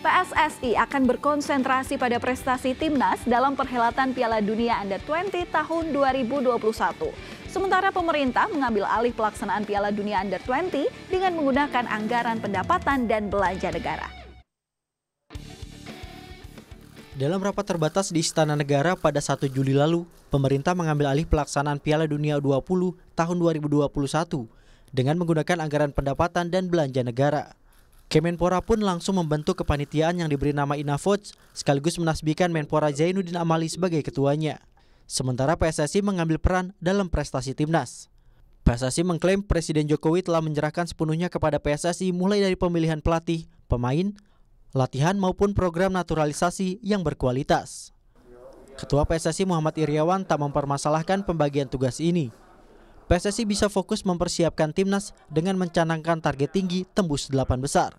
PSSI akan berkonsentrasi pada prestasi timnas dalam perhelatan Piala Dunia Under-20 tahun 2021. Sementara pemerintah mengambil alih pelaksanaan Piala Dunia Under-20 dengan menggunakan anggaran pendapatan dan belanja negara. Dalam rapat terbatas di Istana Negara pada 1 Juli lalu, pemerintah mengambil alih pelaksanaan Piala Dunia 20 tahun 2021 dengan menggunakan anggaran pendapatan dan belanja negara. Kemenpora pun langsung membentuk kepanitiaan yang diberi nama Inafoj sekaligus menasbikan Menpora Zainuddin Amali sebagai ketuanya. Sementara PSSI mengambil peran dalam prestasi timnas. PSSI mengklaim Presiden Jokowi telah menyerahkan sepenuhnya kepada PSSI mulai dari pemilihan pelatih, pemain, latihan maupun program naturalisasi yang berkualitas. Ketua PSSI Muhammad Iriawan tak mempermasalahkan pembagian tugas ini. PSSI bisa fokus mempersiapkan timnas dengan mencanangkan target tinggi tembus 8 besar.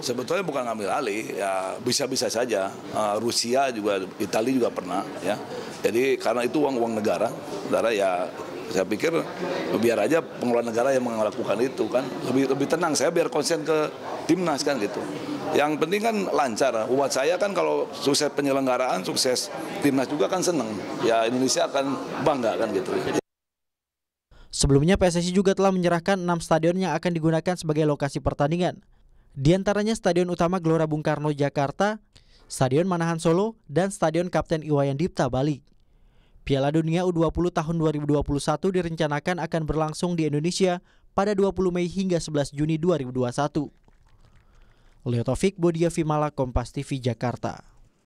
Sebetulnya bukan ngambil alih, ya bisa-bisa saja. Uh, Rusia juga, Italia juga pernah, ya. Jadi karena itu uang-uang negara, saudara ya saya pikir biar aja pengelola negara yang melakukan itu kan lebih lebih tenang saya biar konsen ke timnas kan gitu yang penting kan lancar buat saya kan kalau sukses penyelenggaraan sukses timnas juga kan seneng ya Indonesia akan bangga kan gitu Sebelumnya PSSI juga telah menyerahkan 6 stadion yang akan digunakan sebagai lokasi pertandingan. Di antaranya Stadion Utama Gelora Bung Karno Jakarta, Stadion Manahan Solo, dan Stadion Kapten Iwayan Dipta Bali. Piala Dunia U20 tahun 2021 direncanakan akan berlangsung di Indonesia pada 20 Mei hingga 11 Juni 2021. Leo Taufik, Bodia Vimala, Kompas TV, Jakarta.